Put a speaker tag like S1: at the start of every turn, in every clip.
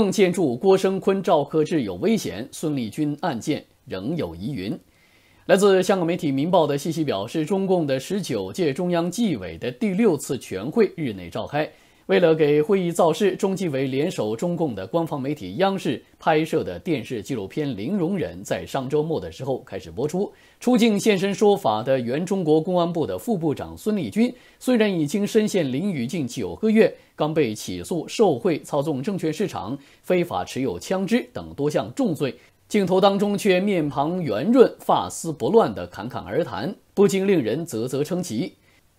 S1: 孟建柱、郭声琨、赵克志有危险，孙立军案件仍有疑云。来自香港媒体《明报》的信息表示，中共的十九届中央纪委的第六次全会日内召开。为了给会议造势，中纪委联手中共的官方媒体央视拍摄的电视纪录片《零容忍》在上周末的时候开始播出。出镜现身说法的原中国公安部的副部长孙立军，虽然已经深陷囹圄近九个月，刚被起诉受贿、操纵证券市场、非法持有枪支等多项重罪，镜头当中却面庞圆润、发丝不乱的侃侃而谈，不禁令人啧啧称奇。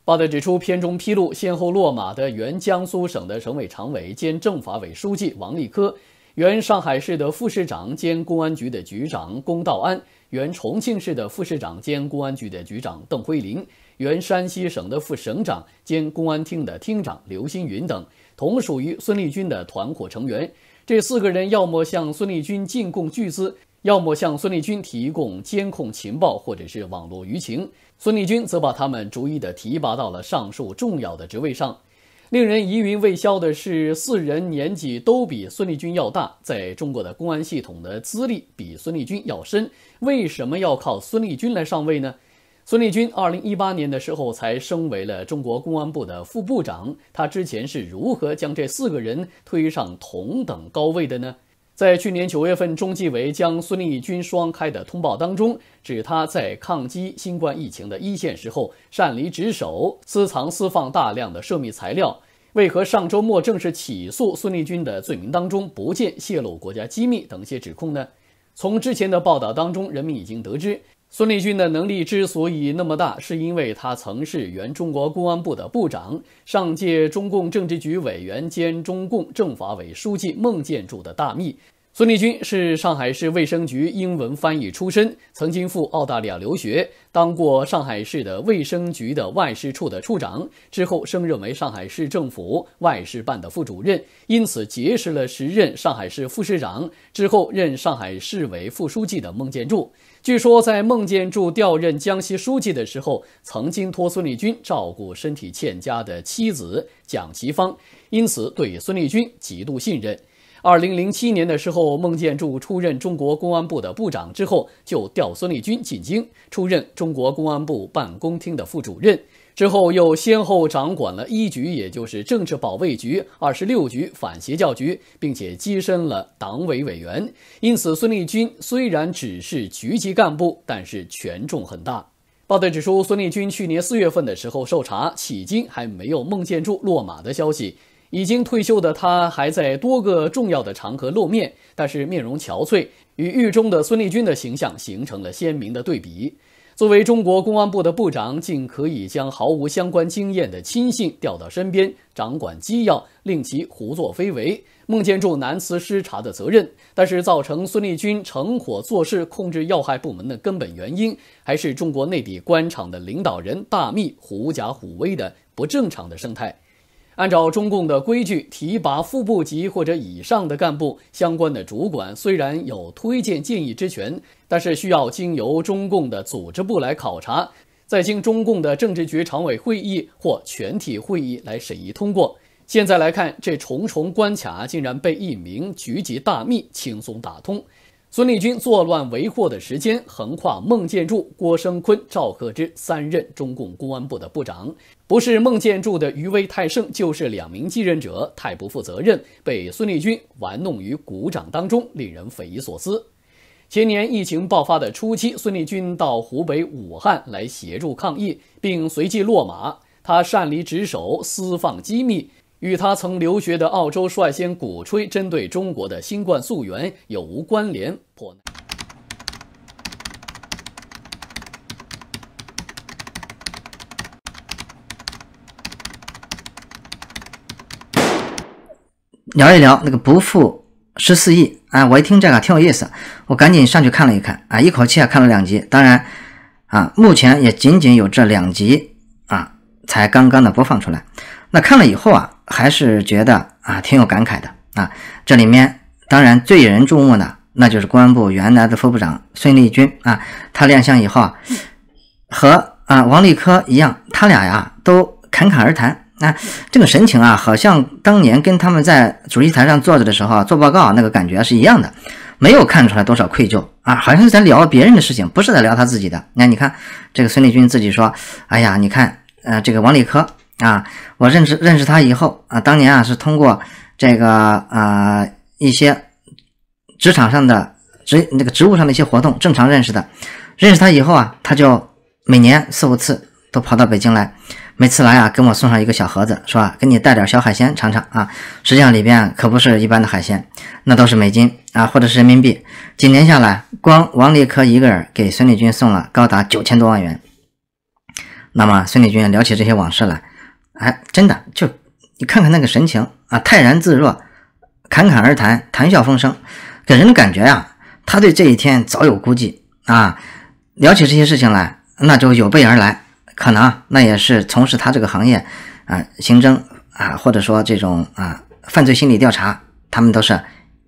S1: 报道指出，片中披露，先后落马的原江苏省的省委常委兼政法委书记王立科，原上海市的副市长兼公安局的局长龚道安，原重庆市的副市长兼公安局的局长邓辉林，原山西省的副省长兼公安厅的厅长刘新云等，同属于孙立军的团伙成员。这四个人要么向孙立军进贡巨资，要么向孙立军提供监控情报或者是网络舆情。孙立军则把他们逐一的提拔到了上述重要的职位上。令人疑云未消的是，四人年纪都比孙立军要大，在中国的公安系统的资历比孙立军要深，为什么要靠孙立军来上位呢？孙立军二零一八年的时候才升为了中国公安部的副部长，他之前是如何将这四个人推上同等高位的呢？在去年九月份，中纪委将孙立军双开的通报当中，指他在抗击新冠疫情的一线时候，擅离职守，私藏私放大量的涉密材料。为何上周末正式起诉孙立军的罪名当中，不见泄露国家机密等一些指控呢？从之前的报道当中，人们已经得知。孙立军的能力之所以那么大，是因为他曾是原中国公安部的部长、上届中共政治局委员兼中共政法委书记孟建柱的大秘。孙立军是上海市卫生局英文翻译出身，曾经赴澳大利亚留学，当过上海市的卫生局的外事处的处长，之后升任为上海市政府外事办的副主任，因此结识了时任上海市副市长、之后任上海市委副书记的孟建柱。据说，在孟建柱调任江西书记的时候，曾经托孙立军照顾身体欠佳的妻子蒋其芳，因此对孙立军极度信任。二零零七年的时候，孟建柱出任中国公安部的部长之后，就调孙立军进京，出任中国公安部办公厅的副主任。之后又先后掌管了一局，也就是政治保卫局、二十六局反邪教局，并且跻身了党委委员。因此，孙立军虽然只是局级干部，但是权重很大。报道指出，孙立军去年四月份的时候受查，迄今还没有孟建柱落马的消息。已经退休的他还在多个重要的场合露面，但是面容憔悴，与狱中的孙立军的形象形成了鲜明的对比。作为中国公安部的部长，竟可以将毫无相关经验的亲信调到身边，掌管机要，令其胡作非为。孟建柱难辞失察的责任，但是造成孙立军成火做事、控制要害部门的根本原因，还是中国内地官场的领导人大秘狐假虎威的不正常的生态。按照中共的规矩，提拔副部级或者以上的干部，相关的主管虽然有推荐建议之权，但是需要经由中共的组织部来考察，再经中共的政治局常委会议或全体会议来审议通过。现在来看，这重重关卡竟然被一名局级大秘轻松打通。孙立军作乱为祸的时间横跨孟建柱、郭声琨、赵克之三任中共公安部的部长，不是孟建柱的余威太盛，就是两名继任者太不负责任，被孙立军玩弄于股掌当中，令人匪夷所思。前年疫情爆发的初期，孙立军到湖北武汉来协助抗疫，并随即落马。他擅离职守，私放机密。与他曾留学的澳洲率先鼓吹针对中国的新冠溯源有无关联？
S2: 聊一聊那个不负十四亿啊！我一听这个挺有意思，我赶紧上去看了一看啊，一口气啊看了两集。当然啊，目前也仅仅有这两集啊才刚刚的播放出来。那看了以后啊。还是觉得啊，挺有感慨的啊。这里面当然最引人注目的，那就是公安部原来的副部长孙立军啊。他亮相以后啊，和啊王立科一样，他俩呀都侃侃而谈。那这个神情啊，好像当年跟他们在主席台上坐着的时候做报告那个感觉是一样的，没有看出来多少愧疚啊，好像是在聊别人的事情，不是在聊他自己的。那你看这个孙立军自己说：“哎呀，你看，呃，这个王立科。”啊，我认识认识他以后啊，当年啊是通过这个呃一些职场上的职那个职务上的一些活动正常认识的。认识他以后啊，他就每年四五次都跑到北京来，每次来啊跟我送上一个小盒子，说啊给你带点小海鲜尝尝啊。实际上里边可不是一般的海鲜，那都是美金啊或者是人民币。几年下来，光王立科一个人给孙立军送了高达九千多万元。那么孙立军聊起这些往事来。哎，真的就你看看那个神情啊，泰然自若，侃侃而谈，谈笑风生，给人的感觉呀，他对这一天早有估计啊。聊起这些事情来，那就有备而来，可能那也是从事他这个行业啊，刑侦啊，或者说这种啊犯罪心理调查，他们都是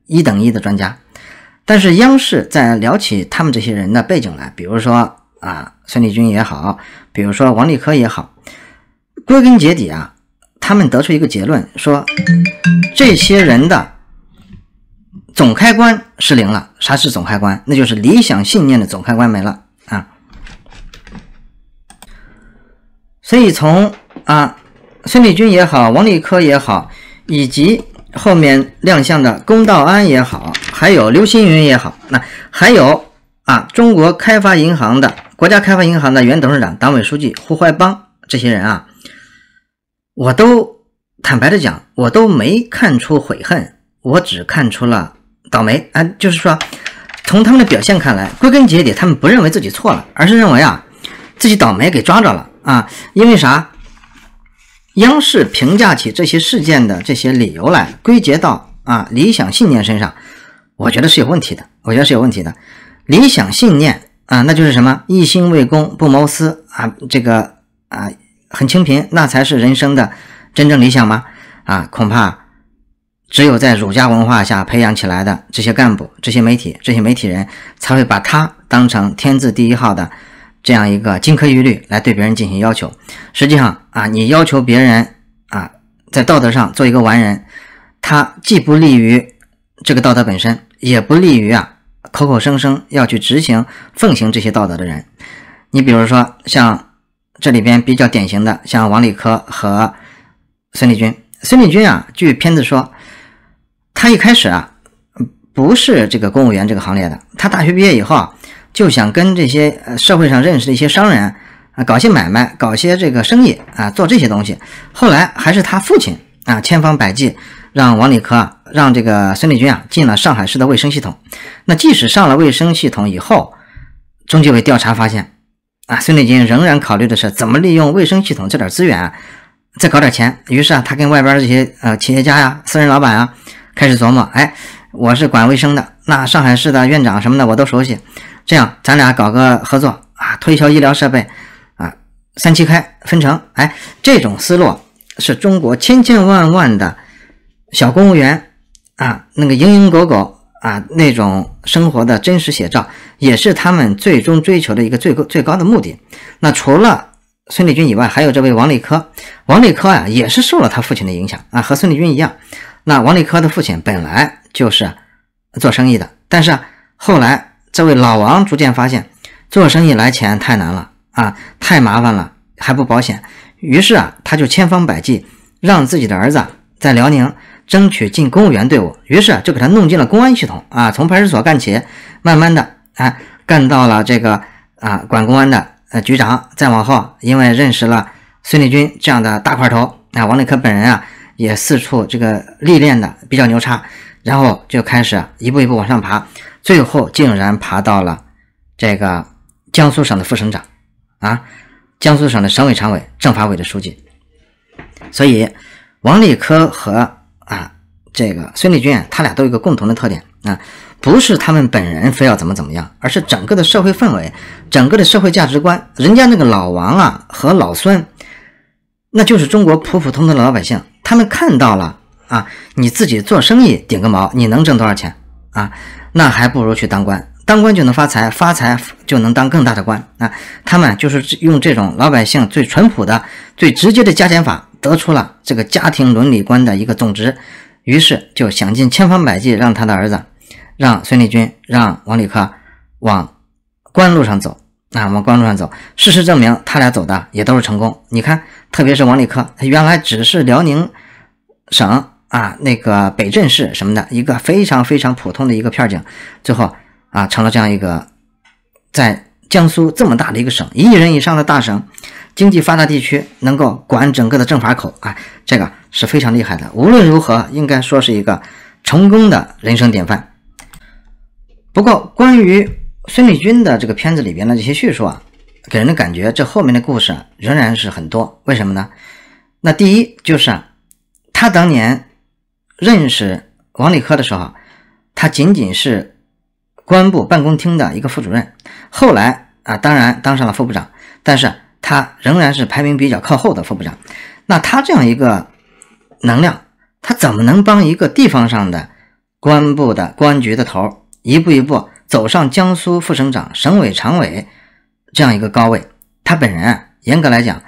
S2: 一等一的专家。但是央视在聊起他们这些人的背景来，比如说啊，孙立军也好，比如说王立科也好。归根结底啊，他们得出一个结论，说这些人的总开关失灵了。啥是总开关？那就是理想信念的总开关没了啊。所以从啊，孙立军也好，王立科也好，以及后面亮相的龚道安也好，还有刘新云也好，那还有啊，中国开发银行的国家开发银行的原董事长、党委书记胡怀邦这些人啊。我都坦白的讲，我都没看出悔恨，我只看出了倒霉啊！就是说，从他们的表现看来，归根结底，他们不认为自己错了，而是认为啊，自己倒霉给抓着了啊！因为啥？央视评价起这些事件的这些理由来，归结到啊理想信念身上，我觉得是有问题的，我觉得是有问题的。理想信念啊，那就是什么一心为公不谋私啊，这个啊。很清贫，那才是人生的真正理想吗？啊，恐怕只有在儒家文化下培养起来的这些干部、这些媒体、这些媒体人才会把他当成天字第一号的这样一个金科玉律来对别人进行要求。实际上啊，你要求别人啊在道德上做一个完人，他既不利于这个道德本身，也不利于啊口口声声要去执行奉行这些道德的人。你比如说像。这里边比较典型的，像王立科和孙立军。孙立军啊，据片子说，他一开始啊，不是这个公务员这个行列的。他大学毕业以后啊，就想跟这些社会上认识的一些商人啊，搞些买卖，搞些这个生意啊，做这些东西。后来还是他父亲啊，千方百计让王立科啊，让这个孙立军啊，进了上海市的卫生系统。那即使上了卫生系统以后，中纪委调查发现。啊，孙立军仍然考虑的是怎么利用卫生系统这点资源，再搞点钱。于是啊，他跟外边这些呃企业家呀、私人老板啊，开始琢磨：哎，我是管卫生的，那上海市的院长什么的我都熟悉。这样，咱俩搞个合作啊，推销医疗设备啊，三七开分成。哎，这种思路是中国千千万万的小公务员啊，那个蝇营狗苟。啊，那种生活的真实写照，也是他们最终追求的一个最高最高的目的。那除了孙立军以外，还有这位王立科。王立科啊，也是受了他父亲的影响啊，和孙立军一样。那王立科的父亲本来就是做生意的，但是啊，后来这位老王逐渐发现做生意来钱太难了啊，太麻烦了，还不保险。于是啊，他就千方百计让自己的儿子在辽宁。争取进公务员队伍，于是就给他弄进了公安系统啊，从派出所干起，慢慢的啊，干到了这个啊管公安的呃局长，再往后，因为认识了孙立军这样的大块头啊，王立科本人啊也四处这个历练的比较牛叉，然后就开始一步一步往上爬，最后竟然爬到了这个江苏省的副省长啊，江苏省的省委常委政法委的书记，所以王立科和啊，这个孙立军啊，他俩都有一个共同的特点啊，不是他们本人非要怎么怎么样，而是整个的社会氛围，整个的社会价值观。人家那个老王啊和老孙，那就是中国普普通通的老百姓，他们看到了啊，你自己做生意顶个毛，你能挣多少钱啊？那还不如去当官。当官就能发财，发财就能当更大的官啊！他们就是用这种老百姓最淳朴的、最直接的加减法，得出了这个家庭伦理观的一个总值。于是就想尽千方百计让他的儿子、让孙立军、让王立科往官路上走啊，往官路上走。事实证明，他俩走的也都是成功。你看，特别是王立科，他原来只是辽宁省啊那个北镇市什么的一个非常非常普通的一个片警，最后。啊，成了这样一个，在江苏这么大的一个省，一亿人以上的大省，经济发达地区，能够管整个的政法口啊，这个是非常厉害的。无论如何，应该说是一个成功的人生典范。不过，关于孙立军的这个片子里边的这些叙述啊，给人的感觉，这后面的故事仍然是很多。为什么呢？那第一就是，他当年认识王立科的时候，他仅仅是。公安部办公厅的一个副主任，后来啊，当然当上了副部长，但是他仍然是排名比较靠后的副部长。那他这样一个能量，他怎么能帮一个地方上的公安部的公安局的头，一步一步走上江苏副省长、省委常委这样一个高位？他本人啊，严格来讲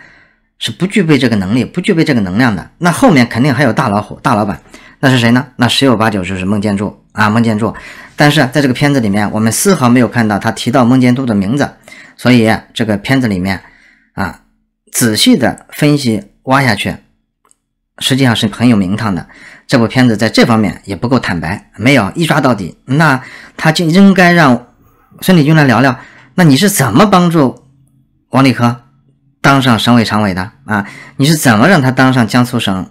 S2: 是不具备这个能力、不具备这个能量的。那后面肯定还有大老虎、大老板，那是谁呢？那十有八九就是孟建柱啊，孟建柱。但是在这个片子里面，我们丝毫没有看到他提到孟建柱的名字，所以这个片子里面啊，仔细的分析挖下去，实际上是很有名堂的。这部片子在这方面也不够坦白，没有一抓到底。那他就应该让孙立军来聊聊。那你是怎么帮助王立科当上省委常委的啊？你是怎么让他当上江苏省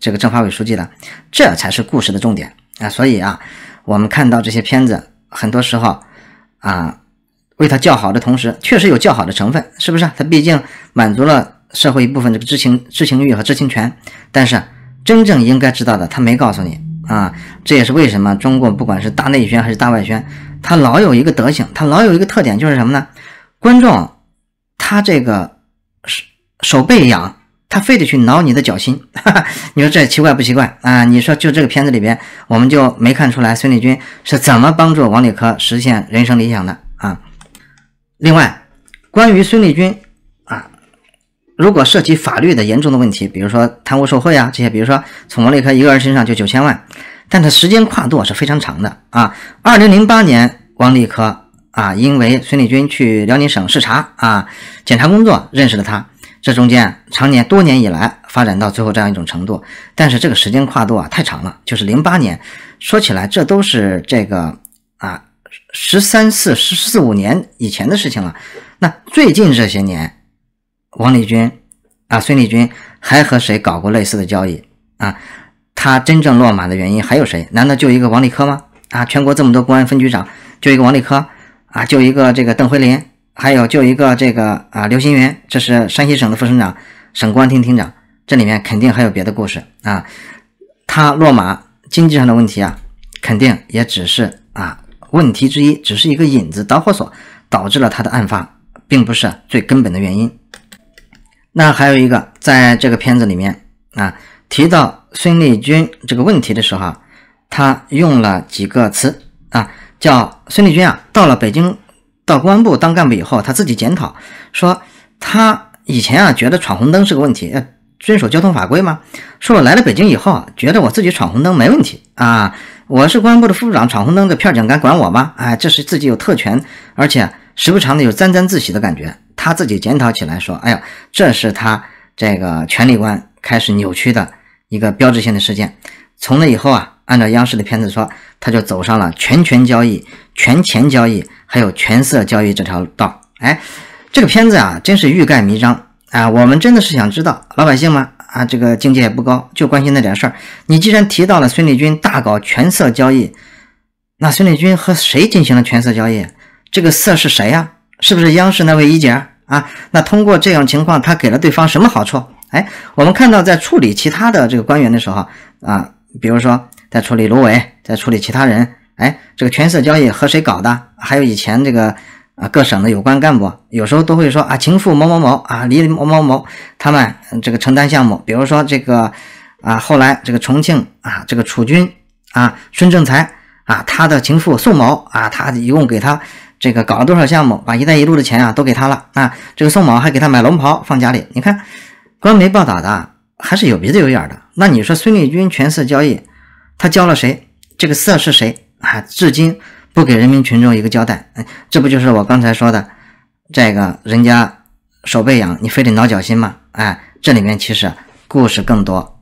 S2: 这个政法委书记的？这才是故事的重点啊！所以啊。我们看到这些片子，很多时候，啊，为它叫好的同时，确实有叫好的成分，是不是它毕竟满足了社会一部分这个知情知情欲和知情权。但是真正应该知道的，他没告诉你啊。这也是为什么中国不管是大内宣还是大外宣，它老有一个德行，它老有一个特点就是什么呢？观众他这个手手背痒。他非得去挠你的脚心，哈哈，你说这奇怪不奇怪啊？你说就这个片子里边，我们就没看出来孙立军是怎么帮助王立科实现人生理想的啊。另外，关于孙立军啊，如果涉及法律的严重的问题，比如说贪污受贿啊这些，比如说从王立科一个人身上就九千万，但他时间跨度是非常长的啊。二零零八年，王立科啊，因为孙立军去辽宁省视察啊，检查工作，认识了他。这中间常年多年以来发展到最后这样一种程度，但是这个时间跨度啊太长了，就是零八年，说起来这都是这个啊十三四十四五年以前的事情了。那最近这些年，王立军啊、孙立军还和谁搞过类似的交易啊？他真正落马的原因还有谁？难道就一个王立科吗？啊，全国这么多公安分局长，就一个王立科啊，就一个这个邓辉林。还有就一个这个啊，刘新元，这是山西省的副省长、省公安厅厅长，这里面肯定还有别的故事啊。他落马经济上的问题啊，肯定也只是啊问题之一，只是一个引子、导火索，导致了他的案发，并不是最根本的原因。那还有一个，在这个片子里面啊，提到孙立军这个问题的时候，他用了几个词啊，叫孙立军啊，到了北京。到公安部当干部以后，他自己检讨说，他以前啊觉得闯红灯是个问题，要遵守交通法规吗？说我来了北京以后啊，觉得我自己闯红灯没问题啊，我是公安部的副部长，闯红灯的片警敢管我吗？哎，这是自己有特权，而且时不常的有沾沾自喜的感觉。他自己检讨起来说，哎呀，这是他这个权力观开始扭曲的一个标志性的事件。从那以后啊。按照央视的片子说，他就走上了权权交易、权钱交易，还有权色交易这条道。哎，这个片子啊，真是欲盖弥彰啊！我们真的是想知道老百姓吗？啊，这个境界也不高，就关心那点事儿。你既然提到了孙立军大搞权色交易，那孙立军和谁进行了权色交易？这个色是谁呀？是不是央视那位一姐啊？那通过这样情况，他给了对方什么好处？哎，我们看到在处理其他的这个官员的时候啊，比如说。在处理芦苇，在处理其他人。哎，这个权色交易和谁搞的？还有以前这个啊，各省的有关干部有时候都会说啊，情妇某某某啊，离某某某他们这个承担项目。比如说这个啊，后来这个重庆啊，这个储军啊，孙正才啊，他的情妇宋某啊，他一共给他这个搞了多少项目？把一带一路的钱啊都给他了啊。这个宋某还给他买龙袍放家里。你看，官媒报道的还是有鼻子有眼的。那你说孙立军权色交易？他教了谁？这个色是谁啊？至今不给人民群众一个交代。哎，这不就是我刚才说的，这个人家手背痒，你非得挠脚心吗？哎，这里面其实故事更多。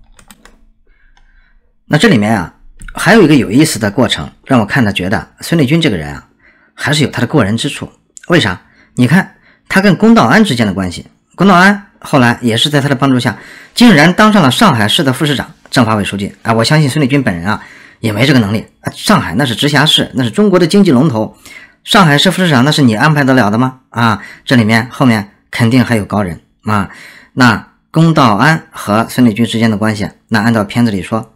S2: 那这里面啊，还有一个有意思的过程，让我看着觉得孙立军这个人啊，还是有他的过人之处。为啥？你看他跟龚道安之间的关系，龚道安后来也是在他的帮助下，竟然当上了上海市的副市长。政法委书记啊，我相信孙立军本人啊也没这个能力。上海那是直辖市，那是中国的经济龙头，上海市副市长那是你安排得了的吗？啊，这里面后面肯定还有高人啊。那龚道安和孙立军之间的关系，那按照片子里说，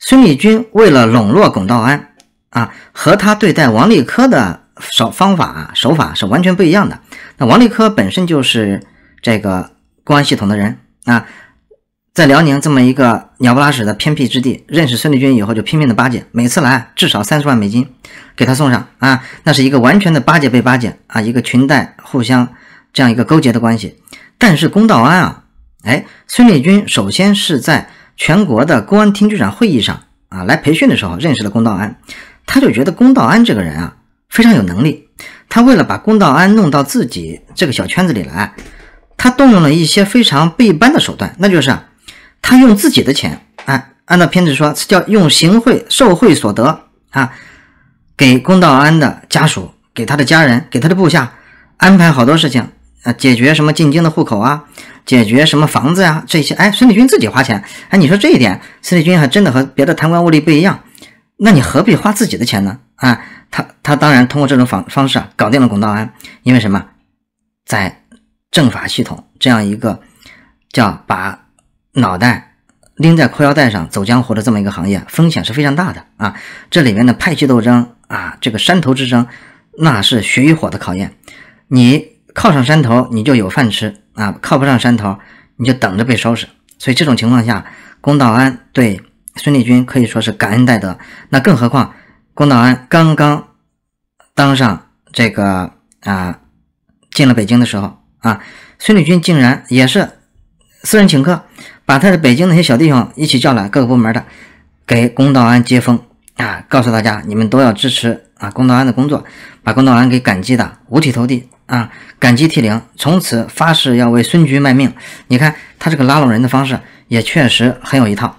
S2: 孙立军为了笼络龚道安啊，和他对待王立科的手方法手法是完全不一样的。那王立科本身就是这个公安系统的人啊。在辽宁这么一个鸟不拉屎的偏僻之地，认识孙立军以后就拼命的巴结，每次来至少三十万美金给他送上啊，那是一个完全的巴结被巴结啊，一个裙带互相这样一个勾结的关系。但是公道安啊，哎，孙立军首先是在全国的公安厅局长会议上啊来培训的时候认识了龚道安，他就觉得龚道安这个人啊非常有能力，他为了把龚道安弄到自己这个小圈子里来，他动用了一些非常不一般的手段，那就是啊。他用自己的钱，哎，按照片子说，叫用行贿受贿所得啊，给龚道安的家属，给他的家人，给他的部下安排好多事情啊，解决什么进京的户口啊，解决什么房子呀这些。哎，孙立军自己花钱，哎，你说这一点，孙立军还真的和别的贪官污吏不一样。那你何必花自己的钱呢？啊，他他当然通过这种方方式啊，搞定了龚道安。因为什么，在政法系统这样一个叫把。脑袋拎在裤腰带上走江湖的这么一个行业，风险是非常大的啊！这里面的派系斗争啊，这个山头之争，那是血与火的考验。你靠上山头，你就有饭吃啊；靠不上山头，你就等着被收拾。所以这种情况下，龚道安对孙立军可以说是感恩戴德。那更何况，龚道安刚刚当上这个啊，进了北京的时候啊，孙立军竟然也是。私人请客，把他的北京那些小弟兄一起叫来，各个部门的给龚道安接风啊！告诉大家，你们都要支持啊！龚道安的工作，把龚道安给感激的五体投地啊，感激涕零，从此发誓要为孙局卖命。你看他这个拉拢人的方式，也确实很有一套。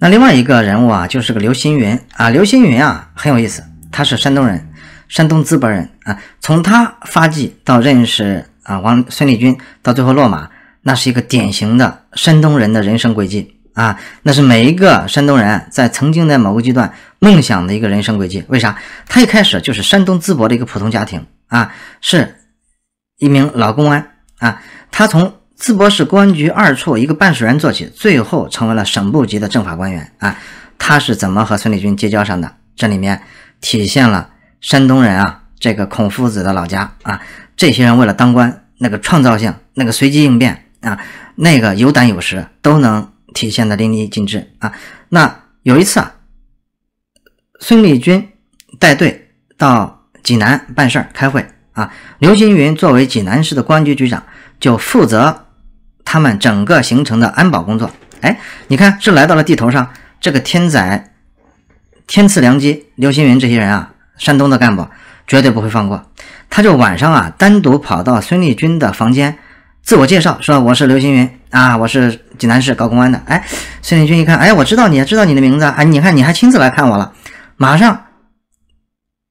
S2: 那另外一个人物啊，就是个刘星云啊，刘星云啊，很有意思，他是山东人，山东淄博人啊。从他发迹到认识啊王孙立军，到最后落马。那是一个典型的山东人的人生轨迹啊！那是每一个山东人在曾经在某个阶段梦想的一个人生轨迹。为啥？他一开始就是山东淄博的一个普通家庭啊，是一名老公安啊。他从淄博市公安局二处一个办事员做起，最后成为了省部级的政法官员啊。他是怎么和孙立军结交上的？这里面体现了山东人啊，这个孔夫子的老家啊，这些人为了当官，那个创造性，那个随机应变。啊，那个有胆有识都能体现的淋漓尽致啊！那有一次啊，孙立军带队到济南办事儿开会啊，刘星云作为济南市的公安局局长，就负责他们整个行程的安保工作。哎，你看是来到了地头上，这个天载天赐良机，刘星云这些人啊，山东的干部绝对不会放过，他就晚上啊单独跑到孙立军的房间。自我介绍说我是刘星云啊，我是济南市搞公安的。哎，孙立军一看，哎，我知道你，知道你的名字。啊，你看你还亲自来看我了。马上，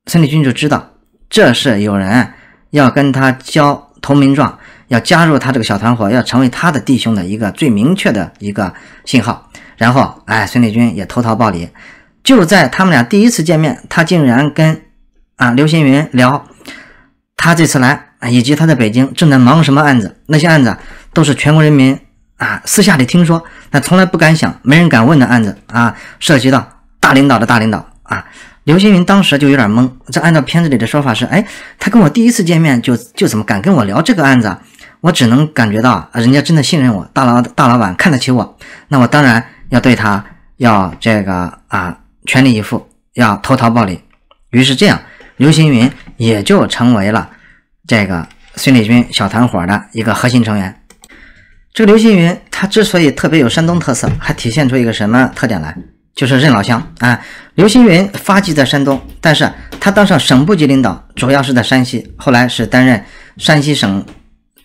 S2: 孙立军就知道这是有人要跟他交投名状，要加入他这个小团伙，要成为他的弟兄的一个最明确的一个信号。然后，哎，孙立军也投桃报李。就在他们俩第一次见面，他竟然跟啊刘星云聊，他这次来。以及他在北京正在忙什么案子？那些案子都是全国人民啊私下里听说，但从来不敢想，没人敢问的案子啊，涉及到大领导的大领导啊。刘星云当时就有点懵。这按照片子里的说法是：哎，他跟我第一次见面就就怎么敢跟我聊这个案子？我只能感觉到啊，人家真的信任我，大老大老板看得起我，那我当然要对他要这个啊全力以赴，要投桃报李。于是这样，刘星云也就成为了。这个孙立军小团伙的一个核心成员，这个刘星云他之所以特别有山东特色，还体现出一个什么特点来？就是任老乡啊。刘星云发迹在山东，但是他当上省部级领导，主要是在山西。后来是担任山西省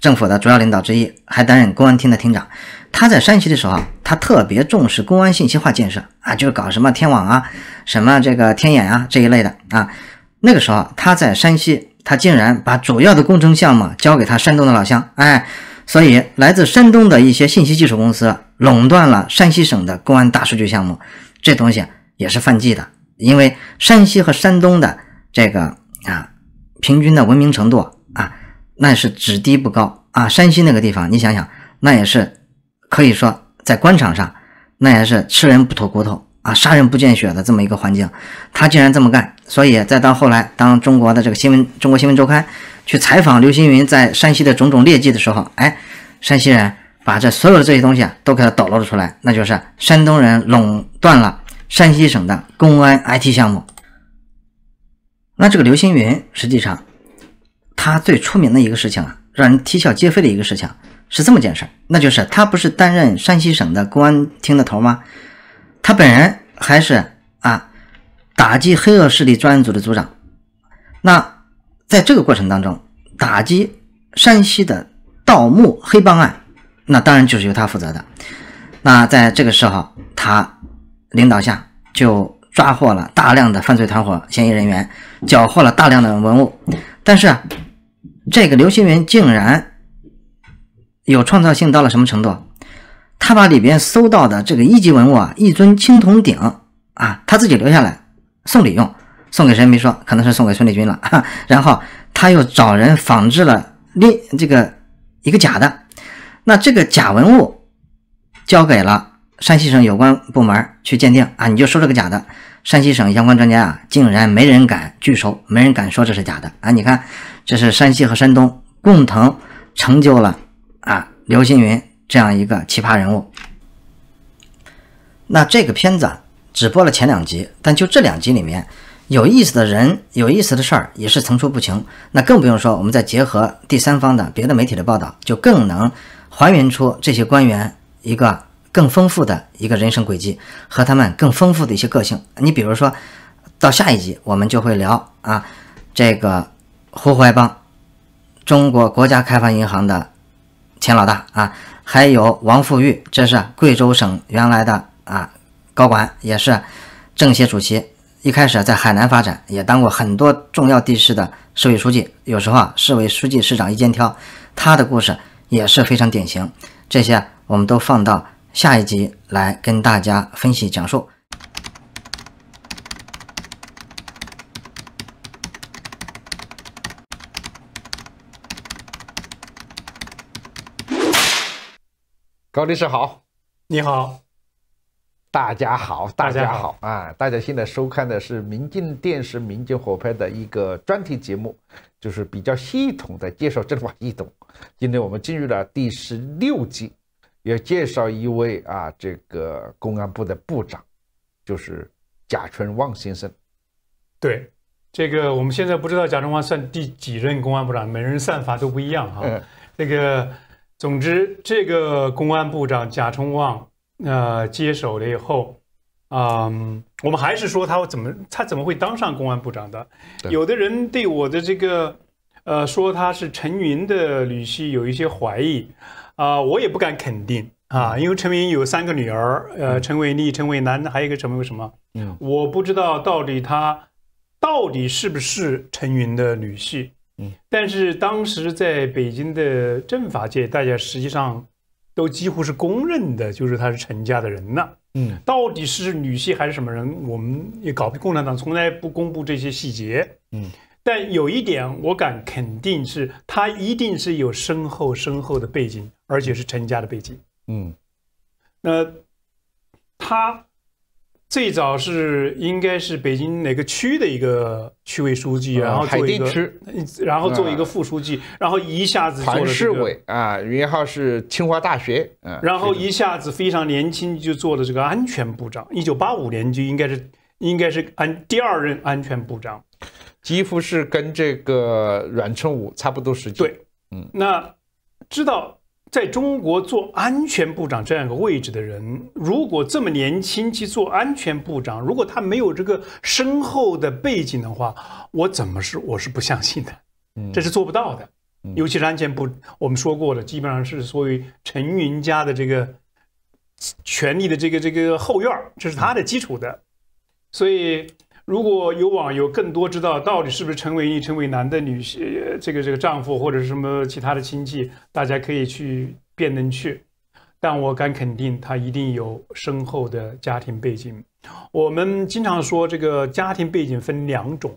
S2: 政府的主要领导之一，还担任公安厅的厅长。他在山西的时候，他特别重视公安信息化建设啊，就是搞什么天网啊、什么这个天眼啊这一类的啊。那个时候他在山西。他竟然把主要的工程项目交给他山东的老乡，哎，所以来自山东的一些信息技术公司垄断了山西省的公安大数据项目，这东西也是犯忌的。因为山西和山东的这个啊，平均的文明程度啊，那是只低不高啊。山西那个地方，你想想，那也是可以说在官场上，那也是吃人不吐骨头。啊，杀人不见血的这么一个环境，他竟然这么干，所以再到后来，当中国的这个新闻《中国新闻周刊》去采访刘星云在山西的种种劣迹的时候，哎，山西人把这所有的这些东西啊都给他抖露了出来，那就是山东人垄断了山西省的公安 IT 项目。那这个刘星云实际上，他最出名的一个事情啊，让人啼笑皆非的一个事情是这么件事儿，那就是他不是担任山西省的公安厅的头吗？他本人还是啊，打击黑恶势力专案组的组长。那在这个过程当中，打击山西的盗墓黑帮案，那当然就是由他负责的。那在这个时候，他领导下就抓获了大量的犯罪团伙嫌疑人员，缴获了大量的文物。但是，这个刘星云竟然有创造性到了什么程度？他把里边搜到的这个一级文物啊，一尊青铜鼎啊，他自己留下来送礼用，送给谁没说，可能是送给孙立军了。然后他又找人仿制了另这个一个假的，那这个假文物交给了山西省有关部门去鉴定啊，你就收这个假的。山西省相关专家啊，竟然没人敢拒收，没人敢说这是假的啊！你看，这是山西和山东共同成就了啊刘星云。这样一个奇葩人物，那这个片子只播了前两集，但就这两集里面有意思的人、有意思的事儿也是层出不穷。那更不用说，我们再结合第三方的别的媒体的报道，就更能还原出这些官员一个更丰富的一个人生轨迹和他们更丰富的一些个性。你比如说，到下一集我们就会聊啊，这个胡怀邦，中国国家开发银行的。钱老大啊，还有王富玉，这是贵州省原来的啊高管，也是政协主席。一开始在海南发展，也当过很多重要地市的市委书记。有时候啊，市委书记、市长一肩挑，他的故事也是非常典型。这些我们都放到下一集来跟大家分析讲述。
S3: 高律师好，你好，大家好，大家好啊！大家现在收看的是民进电视《民进火拍》的一个专题节目，就是比较系统的介绍政法系统。今天我们进入了第十六集，要介绍一位啊，这个公安部的部长，就是贾春旺先生。对，这个我们现
S4: 在不知道贾春旺算第几任公安部长，每人算法都不一样哈。嗯。这个。总之，这个公安部长贾春旺，呃，接手了以后，啊，我们还是说他怎么他怎么会当上公安部长的？有的人对我的这个，呃，说他是陈云的女婿有一些怀疑，啊，我也不敢肯定啊，因为陈云有三个女儿，呃，陈伟丽、陈伟南，还有一个什么什么，嗯，我不知道到底他到底是不是陈云的女婿。嗯，但是当时在北京的政法界，大家实际上都几乎是公认的，就是他是陈家的人了。嗯，到底是女婿还是什么人，我们也搞不，共产党从来不公布这些细节。嗯，但有一点我敢肯定是，他一定是有深厚深厚的背景，而且是陈家的背景。嗯，那他。最早是应该是北京哪个区的一个区委书记然后做一区，然后做一个副书记，然后一下子做市委
S3: 啊，然
S4: 后是清华大学，然后一下子非常年轻就做了这个安全部长，一九八五年就应该是应该是安第二任安全部长，几乎
S3: 是跟这个阮春武差不多时间，对，
S4: 嗯，那知道。在中国做安全部长这样一个位置的人，如果这么年轻去做安全部长，如果他没有这个深厚的背景的话，我怎么是我是不相信的，嗯，这是做不到的。尤其是安全部，我们说过了，基本上是所谓陈云家的这个权力的这个这个后院，这是他的基础的，所以。如果有网友更多知道到底是不是陈伟你陈伟男的女婿，这个这个丈夫或者是什么其他的亲戚，大家可以去辩论去。但我敢肯定，他一定有深厚的家庭背景。我们经常说这个家庭背景分两种，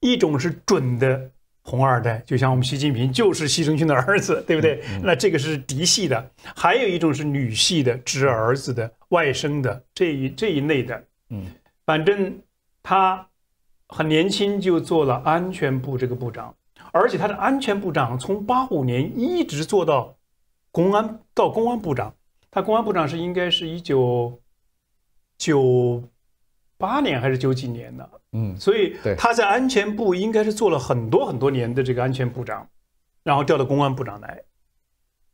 S4: 一种是准的红二代，就像我们习近平就是习仲勋的儿子，对不对？那这个是嫡系的。还有一种是女系的侄儿子的外甥的这一这一类的。嗯，反正。他很年轻就做了安全部这个部长，而且他的安全部长从八五年一直做到公安到公安部长，他公安部长是应该是一九九八年还是九几年的，嗯，所以他在安全部应该是做了很多很多年的这个安全部长，然后调到公安部长来，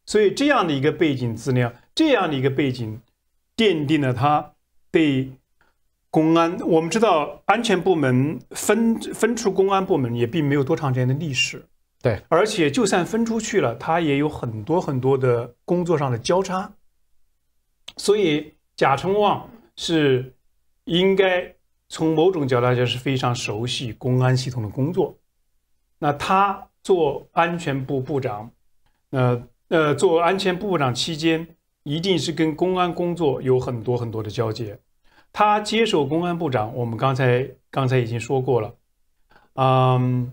S4: 所以这样的一个背景资料，这样的一个背景，奠定了他对。公安，我们知道安全部门分分出公安部门也并没有多长时间的历史，对，而且就算分出去了，他也有很多很多的工作上的交叉。所以贾成旺是应该从某种角度来讲是非常熟悉公安系统的工作。那他做安全部部长，呃呃，做安全部部长期间，一定是跟公安工作有很多很多的交接。他接手公安部长，我们刚才刚才已经说过了，嗯，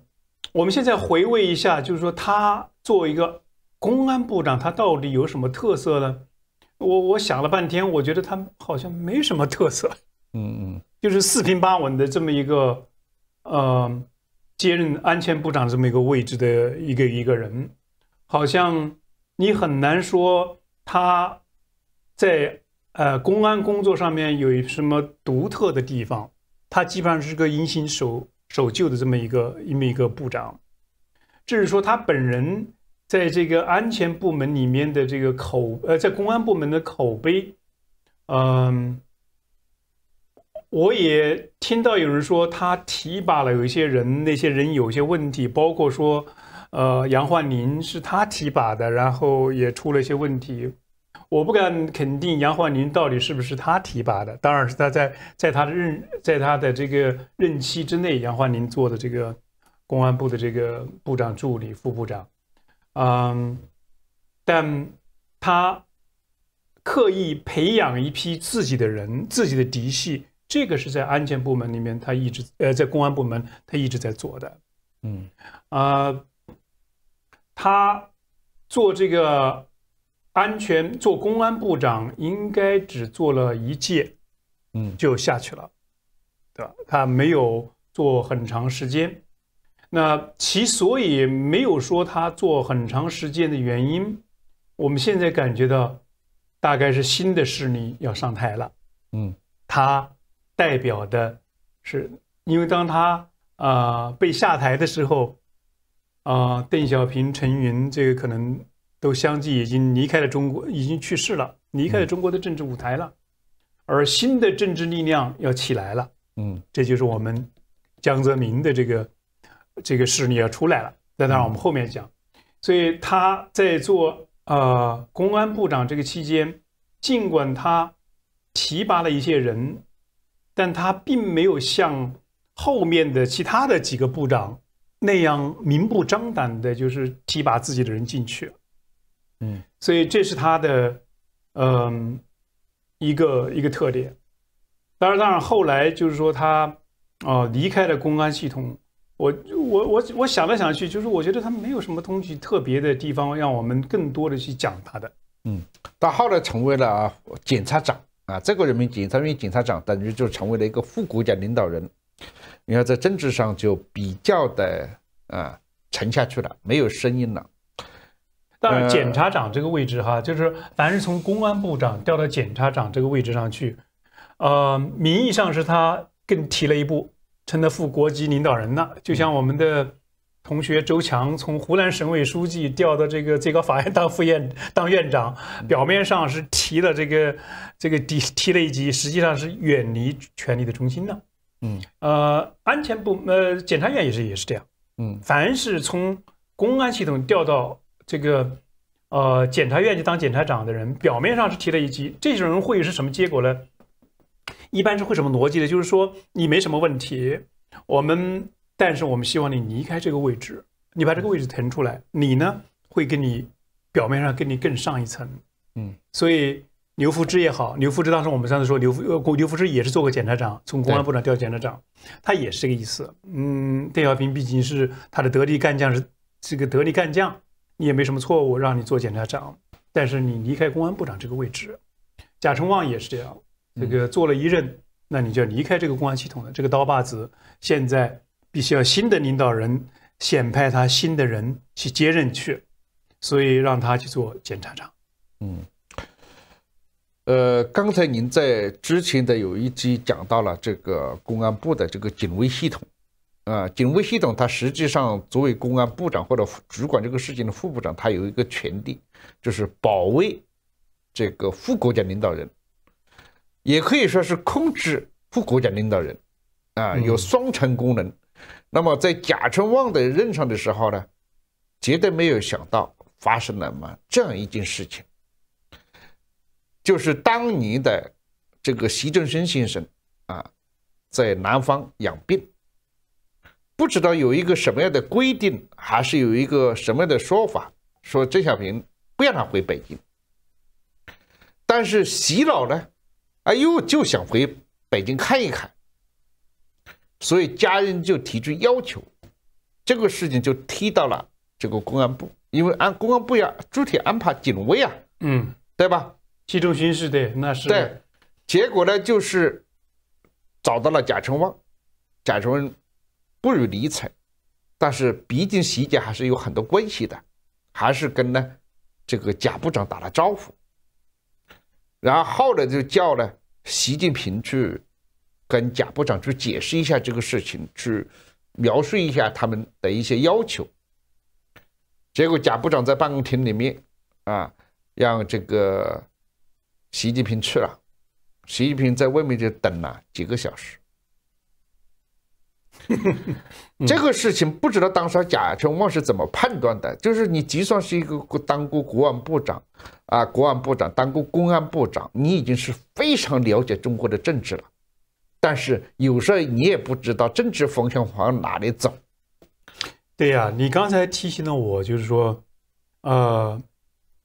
S4: 我们现在回味一下，就是说他作为一个公安部长，他到底有什么特色呢？我我想了半天，我觉得他好像没什么特色，嗯嗯，就是四平八稳的这么一个，呃，接任安全部长这么一个位置的一个一个人，好像你很难说他在。呃，公安工作上面有什么独特的地方？他基本上是个因形守守旧的这么一个、这么一个部长。至于说他本人在这个安全部门里面的这个口，呃，在公安部门的口碑，嗯，我也听到有人说他提拔了有一些人，那些人有些问题，包括说，呃，杨焕宁是他提拔的，然后也出了一些问题。我不敢肯定杨焕宁到底是不是他提拔的，当然是他在在他的任在他的这个任期之内，杨焕宁做的这个公安部的这个部长助理副部长，嗯，但他刻意培养一批自己的人，自己的嫡系，这个是在安全部门里面他一直呃在公安部门他一直在做的，嗯，啊，他做这个。安全做公安部长应该只做了一届，嗯，就下去了，对吧？他没有做很长时间。那其所以没有说他做很长时间的原因，我们现在感觉到大概是新的势力要上台了，嗯，他代表的是因为当他啊被下台的时候，啊，邓小平、陈云这个可能。都相继已经离开了中国，已经去世了，离开了中国的政治舞台了，而新的政治力量要起来了，嗯，这就是我们江泽民的这个这个势力要出来了，那当然我们后面讲，所以他在做呃公安部长这个期间，尽管他提拔了一些人，但他并没有像后面的其他的几个部长那样明目张胆的，就是提拔自己的人进去。嗯，所以这是他的，嗯，一个一个特点。当然，当然，后来就是说他，哦，离开了公安系统。我我我我想来想去，就是我觉得他没有什么东西特别的地方，让我们更多的去讲
S3: 他的。嗯，到后来成为了检察长啊，这个人民检察院检察长等于就成为了一个副国家领导人。你看，在政治上就比较的啊沉下去了，没有声音了。当然，检
S4: 察长这个位置哈，就是凡是从公安部长调到检察长这个位置上去，呃，名义上是他更提了一步，成了副国级领导人了。就像我们的同学周强，从湖南省委书记调到这个最高法院当副院当院长，表面上是提了这个这个提提了一级，实际上是远离权力的中心了。嗯，呃，安全部呃，检察院也是也是这样。嗯，凡是从公安系统调到。这个，呃，检察院去当检察长的人，表面上是提了一级，这种人会是什么结果呢？一般是会什么逻辑的？就是说你没什么问题，我们，但是我们希望你离开这个位置，你把这个位置腾出来，你呢会跟你表面上跟你更上一层，嗯，所以刘福芝也好，刘福芝当时我们上次说刘呃，刘福芝也是做过检察长，从公安部长调检察长，他也是这个意思，嗯，邓小平毕竟是他的得力干将，是这个得力干将。你也没什么错误，让你做检察长，但是你离开公安部长这个位置。贾成旺也是这样，这个做了一任，那你就离开这个公安系统了。这个刀把子现在必须要新的领导人选派他新的人去接任去，所以让他去做检察长。
S3: 嗯，呃，刚才您在之前的有一集讲到了这个公安部的这个警卫系统。啊，警卫系统它实际上作为公安部长或者主管这个事情的副部长，他有一个权利，就是保卫这个副国家领导人，也可以说是控制副国家领导人，啊，有双重功能。那么在贾春旺的任上的时候呢，绝对没有想到发生了嘛这样一件事情，就是当年的这个习仲勋先生啊，在南方养病。不知道有一个什么样的规定，还是有一个什么样的说法，说邓小平不让他回北京，但是习老呢，哎呦就想回北京看一看，所以家人就提出要求，这个事情就提到了这个公安部，因为安公安部要具体安排警卫啊，嗯，对吧？集中巡视的那是对，结果呢就是找到了贾成旺，贾旺不予理睬，但是毕竟习家还是有很多关系的，还是跟呢这个贾部长打了招呼，然后呢，就叫呢习近平去跟贾部长去解释一下这个事情，去描述一下他们的一些要求。结果贾部长在办公厅里面啊，让这个习近平去了，习近平在外面就等了几个小时。这个事情不知道当时贾春旺是怎么判断的，就是你即算是一个当过国安部长，啊，国安部长当过公安部长，你已经是非常了解中国的政治了，但是有时候你也不知道政治方向往哪里走。
S4: 对呀，你刚才提醒了我，就是说，呃。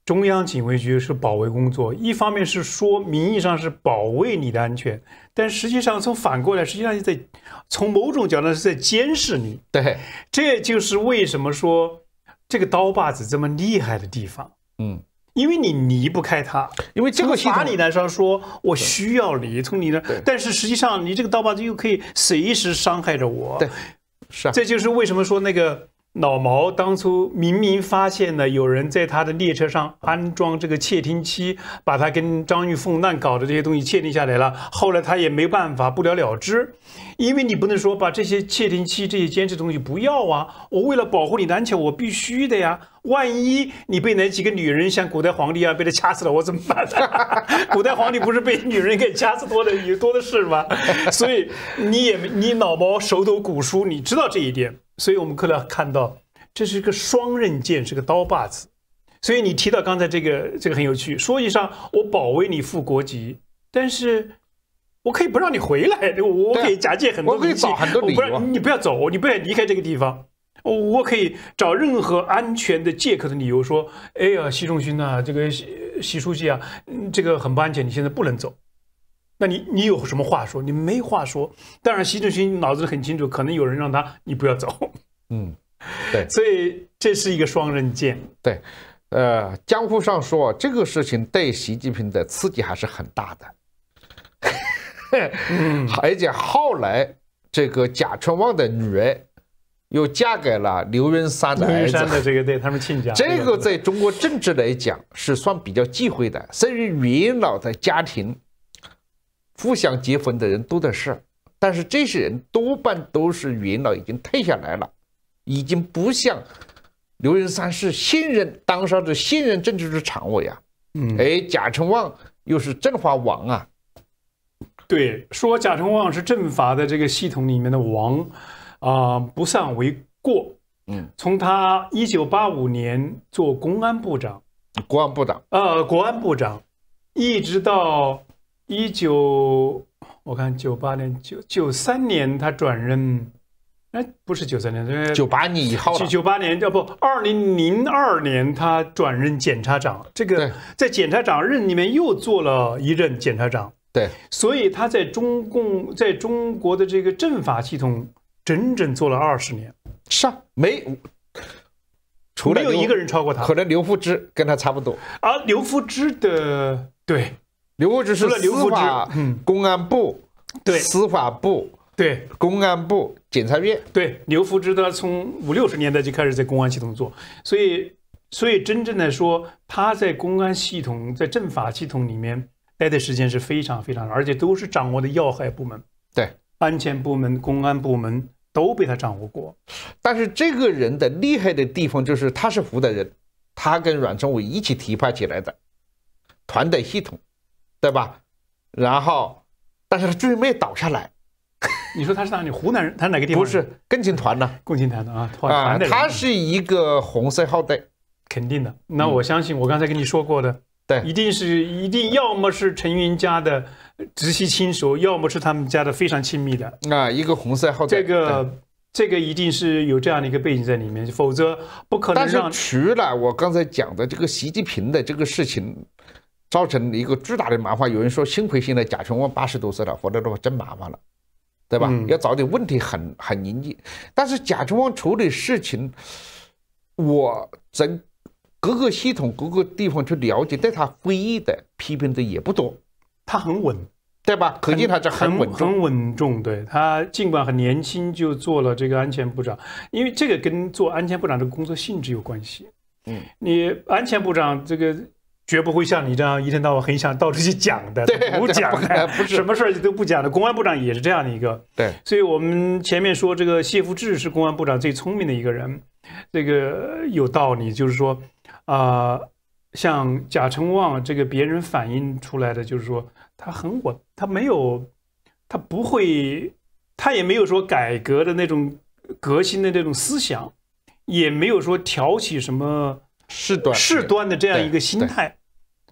S4: 中央警卫局是保卫工作，一方面是说名义上是保卫你的安全，但实际上从反过来，实际上在从某种角度是在监视你。对，这就是为什么说这个刀把子这么厉害的地方。嗯，因为你离不开他，因为这其法理来说，说我需要你，从你那，但是实际上你这个刀把子又可以随时伤害着我。对，是啊，这就是为什么说那个。老毛当初明明发现了有人在他的列车上安装这个窃听器，把他跟张玉凤乱搞的这些东西窃听下来了。后来他也没办法，不了了之。因为你不能说把这些窃听器、这些监视东西不要啊！我为了保护你的安我必须的呀。万一你被那几个女人像古代皇帝啊被他掐死了，我怎么办？古 代皇帝不是被女人给掐死多的也多的是吗？所以你也你老毛手抖古书，你知道这一点。所以，我们能要看到，这是一个双刃剑，是个刀把子。所以你提到刚才这个，这个很有趣。说一声，我保卫你复国籍，但是，我可以不让你回来。我可以假借很多很多理由，你不要走，你不要离开这个地方。我可以找任何安全的借口的理由说：，哎呀，习仲勋呐，这个习习书记啊，这个很不安全，你现在不能走。那你你有什么话说？你没话说。当然，习主席脑子很清楚，可能有人让他你不要走。嗯，
S3: 对，所以这是一个双刃剑。对，呃，江湖上说这个事情对习近平的刺激还是很大的。嗯，而且后来这个贾春旺的女儿又嫁给了刘云山的儿子。刘云山的这
S4: 个对他们亲家。这个在
S3: 中国政治来讲是算比较忌讳的，甚至元老的家庭。不想结婚的人多的是，但是这些人多半都是元老，已经退下来了，已经不像刘云山是现任当上的现任政治局常委啊。嗯，哎，贾成旺又是政法王啊。对，说
S4: 贾成旺是政法的这个系统里面的王啊，不算为过。嗯，从他一九八五年做公安部长，公安部长，呃，国安部长，一直到。一九，我看九八年，九九三年他转任，哎，不是九三年，因为九八年以后九九八年，不，二零零二年他转任检察长。这个在检察长任里面又做了一任检察长。对，所以他在中共在中国的这个政法系统整整做了二十年。是啊，没有，除了没有一个人超过他。可能
S3: 刘福芝跟他差不多。而刘福芝的对。除了刘福之，公安部，对司法部，对公安部检察院，对刘福之，他从五
S4: 六十年代就开始在公安系统做，所以，所以真正的说，他在公安系统、在政法系统里面待的时间是非常非常长，而且都是掌握的要害部门，
S3: 对安全部门、公安部门都被他掌握过。但是这个人的厉害的地方就是他是湖南人，他跟阮崇武一起提拔起来的，团队系统。对吧？然后，但是他居然没有倒下来。你说他是哪里？湖南人？他哪个地方？不是共青团的。共青团的啊
S4: 啊！他是一个红色后代，肯定的。那我相信，我刚才跟你说过的，对，一定是一定，要么是陈云家的直系亲属，要么是他们家的非常亲密的。那一个红色后代，这个这个一定是有这样的一个背
S3: 景在里面，否则不可能。但是除了我刚才讲的这个习近平的这个事情。造成一个巨大的麻烦。有人说，幸亏现在贾春旺八十多岁了，否则的话真麻烦了，对吧？要找点。问题很很严峻，但是贾春旺处理事情，我在各个系统、各个地方去了解，对他非议的、批评的也不多，他很稳，对吧？可见他这很稳很
S4: 稳重。对他，尽管很年轻就做了这个安全部长，因为这个跟做安全部长的工作性质有关系。嗯，你安全部长这个。绝不会像你这样一天到晚很想到处去讲的，不讲，什么事儿都不讲的。公安部长也是这样的一个，对。所以我们前面说这个谢福志是公安部长最聪明的一个人，这个有道理。就是说，啊，像贾成旺这个别人反映出来的，就是说他很稳，他没有，他不会，他也没有说改革的那种革新的那种思想，也没有说挑起什么。是端事端的这样一个心态，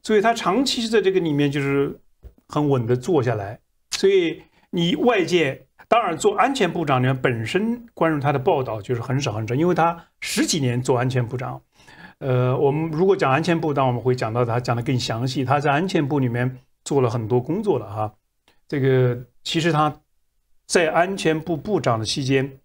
S4: 所以他长期在这个里面就是很稳的坐下来。所以你外界当然做安全部长，里面本身关于他的报道就是很少很少，因为他十几年做安全部长。呃，我们如果讲安全部，当然我们会讲到他讲的更详细。他在安全部里面做了很多工作了哈。这个其实他在安全部部长的期间，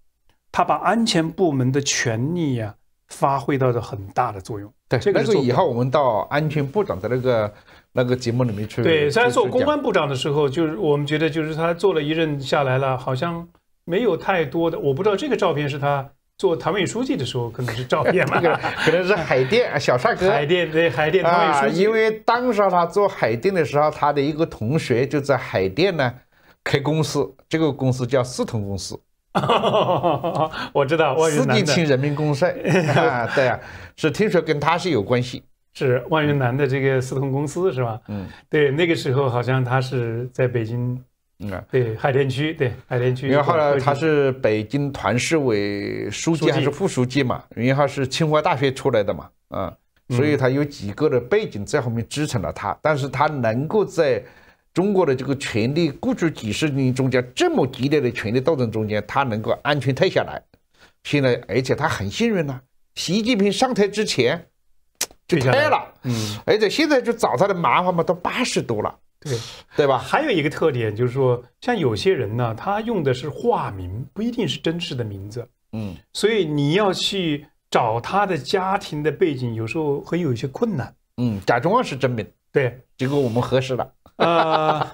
S4: 他把安全部门的
S3: 权力
S4: 呀。发挥到了很大的作用。对，这个是以后我
S3: 们到安全部长的那个那个节目里面去。对，在做公安
S4: 部长的时候，就是我们觉得就是他做了一任下来了，好像没有太多的。我不知道这个照片是他做团委书记的时候，可能是照片嘛？可能是海淀小帅哥。海淀对，海淀团委书记。啊，因为
S3: 当时他做海淀的时候，他的一个同学就在海淀呢开公司，这个公司叫四通公司。我知道，四进青人民公社啊，对啊，是听说跟他是有关系，是万云南的这个
S4: 四通公司是吧？嗯，对，那个时候好像他是在北京，啊，对，海淀区，对，海淀区，因为后来他
S3: 是北京团市委书记还是副书记嘛，然后是清华大学出来的嘛，啊，所以他有几个的背景在后面支撑了他，但是他能够在。中国的这个权力过去几十年中间，这么激烈的权力斗争中间，他能够安全退下来，现在而且他很幸运啊。习近平上台之前就退了，嗯，而且现在就找他的麻烦嘛，都八十多了，对对吧？还有一个特点就是说，像有
S4: 些人呢，他用的是化名，不一定是真实的名字，嗯，所以你要去找他的家庭的背景，有时候会有一些困难，嗯，假中是
S3: 真名，对。结果我们核实了，呃，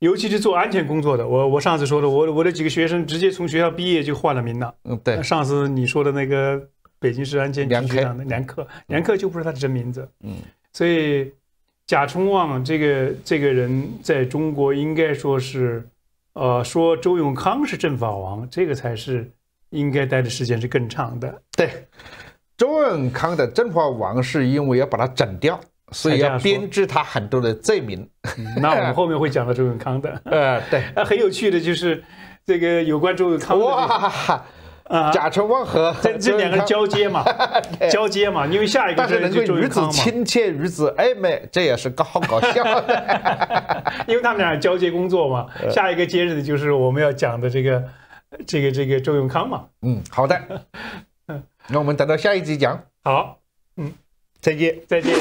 S4: 尤其是做安全工作的，我我上次说的，我我的几个学生直接从学校毕业就换了名了。
S3: 嗯，对。上次你
S4: 说的那个北京市安全局局长的梁克，梁克就不是他的真名字。嗯。所以贾春旺这个这个人在中国应该说是，呃，说周永康是政法王，这个才是应该待的时间是更
S3: 长的。对。周永康的政法王是因为要把他整掉。所以要编织他很多的罪名，那我们后面会讲到周永康的。呃，对，
S4: 那 很有趣的就是，这个有关周永康的，哇哈哈啊，贾成旺和这这两个交
S3: 接嘛，交接
S4: 嘛，因为下一个就是但是能够女子亲
S3: 切，女子暧昧，这也是搞好搞笑，
S4: 因为他们俩交接工作嘛，下一个接着的就是我们要讲的这个，这个这个周永康嘛。嗯，好的，
S2: 那我们等到下一集讲。好，嗯，再见，再见。